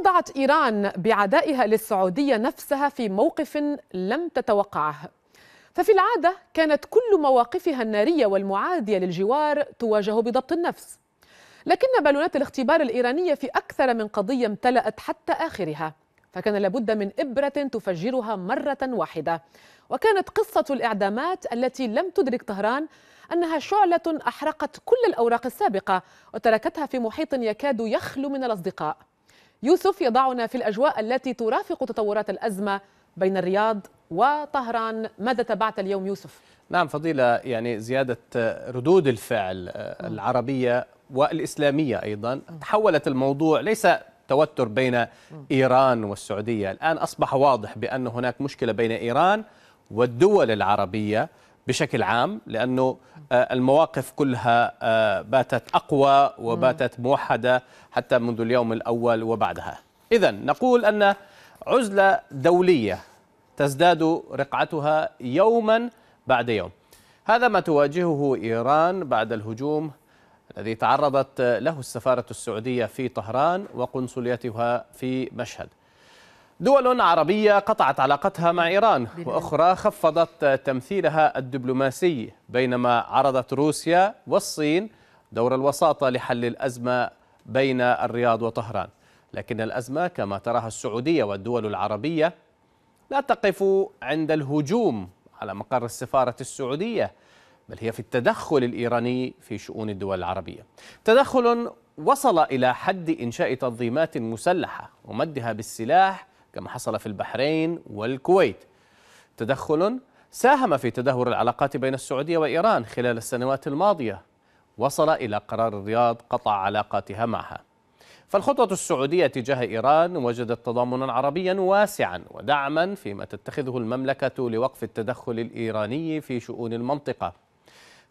وضعت إيران بعدائها للسعودية نفسها في موقف لم تتوقعه ففي العادة كانت كل مواقفها النارية والمعادية للجوار تواجه بضبط النفس لكن بالونات الاختبار الإيرانية في أكثر من قضية امتلأت حتى آخرها فكان لابد من إبرة تفجرها مرة واحدة وكانت قصة الإعدامات التي لم تدرك طهران أنها شعلة أحرقت كل الأوراق السابقة وتركتها في محيط يكاد يخلو من الأصدقاء يوسف يضعنا في الأجواء التي ترافق تطورات الأزمة بين الرياض وطهران ماذا تبعت اليوم يوسف؟ نعم فضيلة يعني زيادة ردود الفعل العربية والإسلامية أيضا تحولت الموضوع ليس توتر بين إيران والسعودية الآن أصبح واضح بأن هناك مشكلة بين إيران والدول العربية بشكل عام لأنه آه، المواقف كلها آه، باتت أقوى وباتت موحدة حتى منذ اليوم الأول وبعدها إذا نقول أن عزلة دولية تزداد رقعتها يوما بعد يوم هذا ما تواجهه إيران بعد الهجوم الذي تعرضت له السفارة السعودية في طهران وقنصليتها في مشهد دول عربية قطعت علاقتها مع إيران وأخرى خفضت تمثيلها الدبلوماسي بينما عرضت روسيا والصين دور الوساطة لحل الأزمة بين الرياض وطهران لكن الأزمة كما تراها السعودية والدول العربية لا تقف عند الهجوم على مقر السفارة السعودية بل هي في التدخل الإيراني في شؤون الدول العربية تدخل وصل إلى حد إنشاء تنظيمات مسلحة ومدها بالسلاح كما حصل في البحرين والكويت تدخل ساهم في تدهور العلاقات بين السعودية وإيران خلال السنوات الماضية وصل إلى قرار الرياض قطع علاقاتها معها فالخطوة السعودية تجاه إيران وجدت تضامنا عربيا واسعا ودعما فيما تتخذه المملكة لوقف التدخل الإيراني في شؤون المنطقة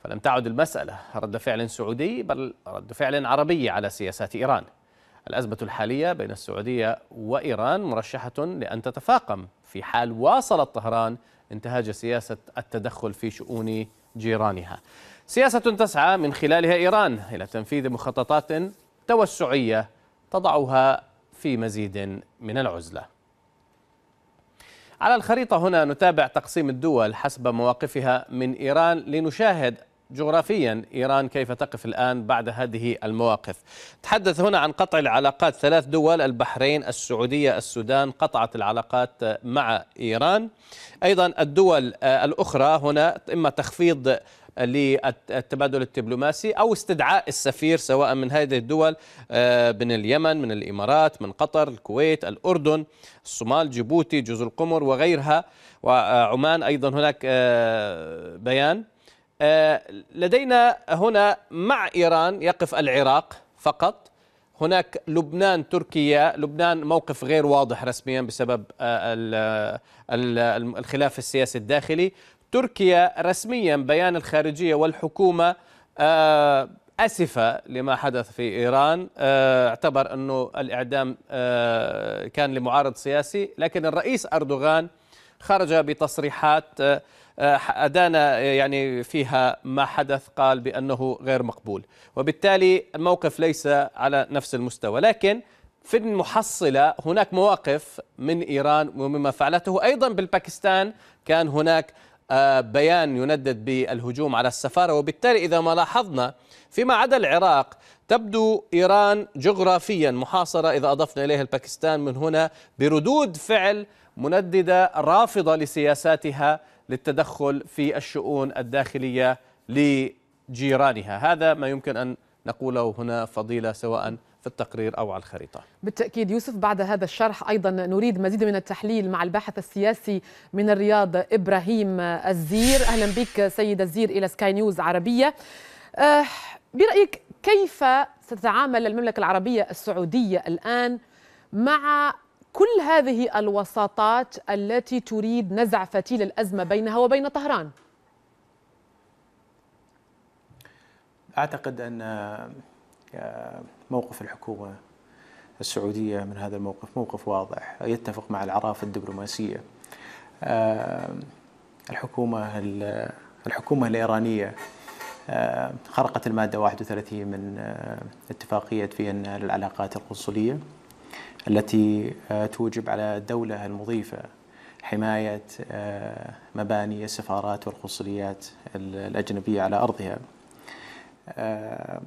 فلم تعد المسألة رد فعل سعودي بل رد فعل عربي على سياسات إيران الأزمة الحالية بين السعودية وإيران مرشحة لأن تتفاقم في حال واصلت طهران انتهاج سياسة التدخل في شؤون جيرانها سياسة تسعى من خلالها إيران إلى تنفيذ مخططات توسعية تضعها في مزيد من العزلة على الخريطة هنا نتابع تقسيم الدول حسب مواقفها من إيران لنشاهد جغرافيا إيران كيف تقف الآن بعد هذه المواقف تحدث هنا عن قطع العلاقات ثلاث دول البحرين السعودية السودان قطعت العلاقات مع إيران أيضا الدول آه، الأخرى هنا إما تخفيض للتبادل الدبلوماسي او استدعاء السفير سواء من هذه الدول آه، من اليمن من الامارات من قطر الكويت الاردن الصومال جيبوتي جزر القمر وغيرها وعمان ايضا هناك آه، بيان آه، لدينا هنا مع إيران يقف العراق فقط هناك لبنان تركيا لبنان موقف غير واضح رسميا بسبب آه، الخلاف السياسي الداخلي تركيا رسميا بيان الخارجية والحكومة آه، أسفة لما حدث في إيران اعتبر أنه الإعدام كان لمعارض سياسي لكن الرئيس أردوغان خرج بتصريحات آه، أدان آه، يعني فيها ما حدث قال بأنه غير مقبول وبالتالي الموقف ليس على نفس المستوى لكن في المحصلة هناك مواقف من إيران ومما فعلته أيضا بالباكستان كان هناك آه، بيان يندد بالهجوم على السفارة وبالتالي إذا ما لاحظنا فيما عدا العراق تبدو إيران جغرافيا محاصرة إذا أضفنا إليها الباكستان من هنا بردود فعل مندده رافضه لسياساتها للتدخل في الشؤون الداخليه لجيرانها، هذا ما يمكن ان نقوله هنا فضيله سواء في التقرير او على الخريطه. بالتاكيد يوسف بعد هذا الشرح ايضا نريد مزيد من التحليل مع الباحث السياسي من الرياض ابراهيم الزير، اهلا بك سيد الزير الى سكاي نيوز عربيه. أه برايك كيف ستتعامل المملكه العربيه السعوديه الان مع كل هذه الوساطات التي تريد نزع فتيل الازمه بينها وبين طهران اعتقد ان آه، موقف الحكومه السعوديه من هذا الموقف موقف واضح يتفق مع العراف الدبلوماسيه آه، الحكومه الحكومه الايرانيه آه، خرقت الماده 31 من اتفاقيه فيينا للعلاقات القنصليه التي آه، توجب على الدولة المضيفة حماية آه، مباني السفارات والقنصليات الأجنبية على أرضها آه،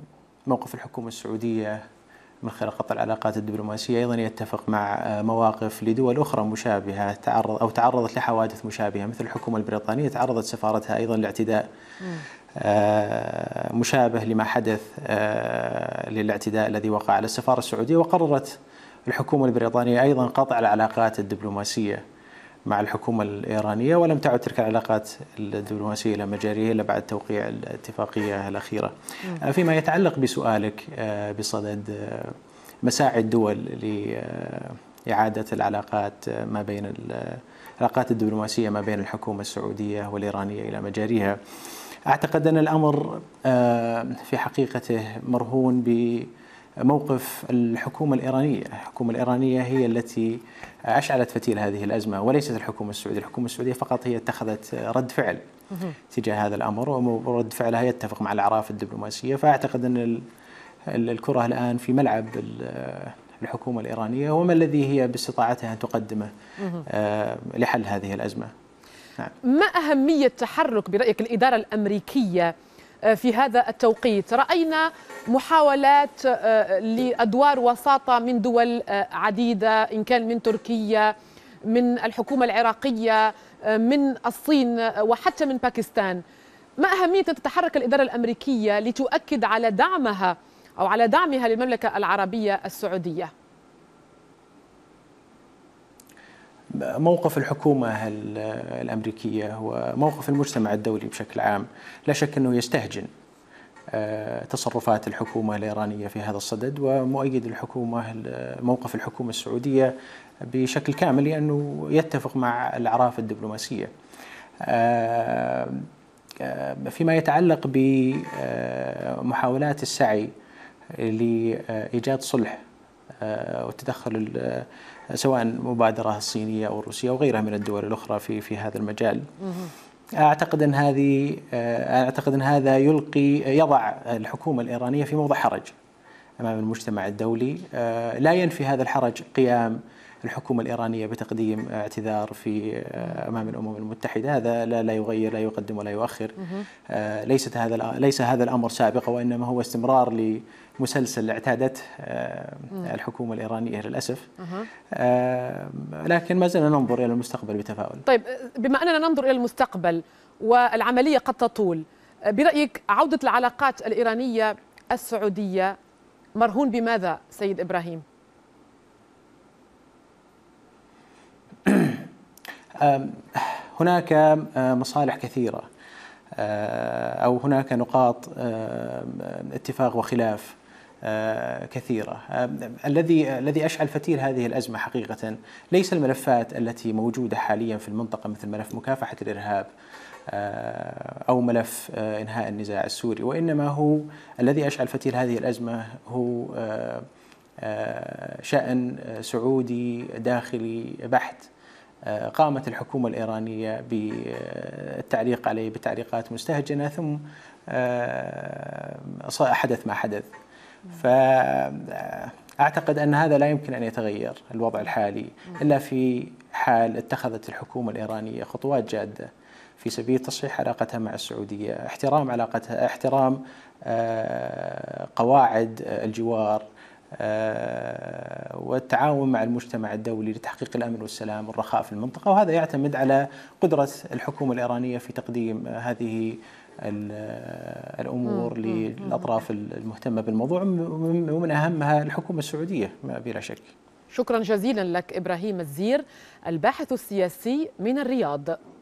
موقف الحكومة السعودية من خلال قطع العلاقات الدبلوماسية أيضا يتفق مع مواقف لدول أخرى مشابهة تعرض أو تعرضت لحوادث مشابهة مثل الحكومة البريطانية تعرضت سفارتها أيضا لاعتداء مشابه لما حدث للاعتداء الذي وقع على السفارة السعودية وقررت الحكومة البريطانية أيضا قطع العلاقات الدبلوماسية مع الحكومة الإيرانية ولم تعد تلك العلاقات الدبلوماسية إلى مجاريها إلا بعد توقيع الاتفاقية الأخيرة آه، فيما يتعلق بسؤالك آه، بصدد آه، مساعي الدول لإعادة العلاقات ما بين العلاقات الدبلوماسية ما بين الحكومة السعودية والإيرانية إلى مجاريها أعتقد أن الأمر في حقيقته مرهون ب موقف الحكومة الإيرانية الحكومة الإيرانية هي التي أشعلت فتيل هذه الأزمة وليست الحكومة السعودية الحكومة السعودية فقط هي اتخذت رد فعل تجاه هذا الأمر ورد فعلها يتفق مع الأعراف الدبلوماسية فأعتقد أن الكرة الآن في ملعب الحكومة الإيرانية وما الذي هي باستطاعتها أن تقدمه آه، لحل هذه الأزمة نعم. ما أهمية تحرك برأيك الإدارة الأمريكية آه، في هذا التوقيت رأينا محاولات آه، لأدوار وساطة من دول آه، عديدة إن كان من تركيا من الحكومة العراقية من الصين وحتى من باكستان ما أهمية أن تتحرك الإدارة الأمريكية لتؤكد على دعمها أو على دعمها للمملكة العربية السعودية موقف الحكومة الأمريكية وموقف المجتمع الدولي بشكل عام لا شك أنه يستهجن آه، تصرفات الحكومة الإيرانية في هذا الصدد ومؤيد الحكومة موقف الحكومة السعودية بشكل كامل لأنه يتفق مع الأعراف الدبلوماسية آه، آه، فيما يتعلق بمحاولات السعي لإيجاد صلح آه، والتدخل آه، سواء المبادرة الصينية أو الروسية أو غيرها من الدول الأخرى في في هذا المجال أعتقد أن هذه آه، أعتقد أن هذا يلقي يضع الحكومة الإيرانية في موضع حرج أمام المجتمع الدولي لا ينفي هذا الحرج قيام الحكومة الإيرانية بتقديم اعتذار في آه، أمام الأمم المتحدة هذا لا, لا يغير لا يقدم ولا يؤخر آه، ليست هذا ليس هذا الأمر سابقة وإنما هو استمرار لمسلسل اعتادته آه، الحكومة الإيرانية للأسف لكن ما زلنا ننظر إلى المستقبل بتفاؤل طيب بما أننا ننظر إلى المستقبل والعملية قد تطول برأيك عودة العلاقات الإيرانية السعودية مرهون بماذا سيد إبراهيم؟ هناك مصالح كثيرة أه، أو هناك نقاط اتفاق وخلاف أه، كثيرة الذي الذي أشعل فتيل هذه الأزمة حقيقة ليس الملفات التي موجودة حاليا في المنطقة مثل ملف مكافحة الإرهاب أه، أو ملف إنهاء النزاع السوري وإنما هو الذي أشعل فتيل هذه الأزمة هو شأن سعودي داخلي بحت آه، قامت الحكومة الإيرانية بالتعليق عليه بتعليقات مستهجنة ثم آه، حدث ما حدث فأعتقد آه، أن هذا لا يمكن أن يتغير الوضع الحالي إلا في حال اتخذت الحكومة الإيرانية خطوات جادة في سبيل تصحيح علاقتها مع السعودية احترام علاقتها احترام قواعد الجوار آه، والتعاون مع المجتمع الدولي لتحقيق الامن والسلام والرخاء في المنطقه وهذا يعتمد على قدره الحكومه الايرانيه في تقديم هذه الامور للاطراف المهتمه بالموضوع ومن اهمها الحكومه السعوديه بلا شك. شكرا جزيلا لك ابراهيم الزير الباحث السياسي من الرياض.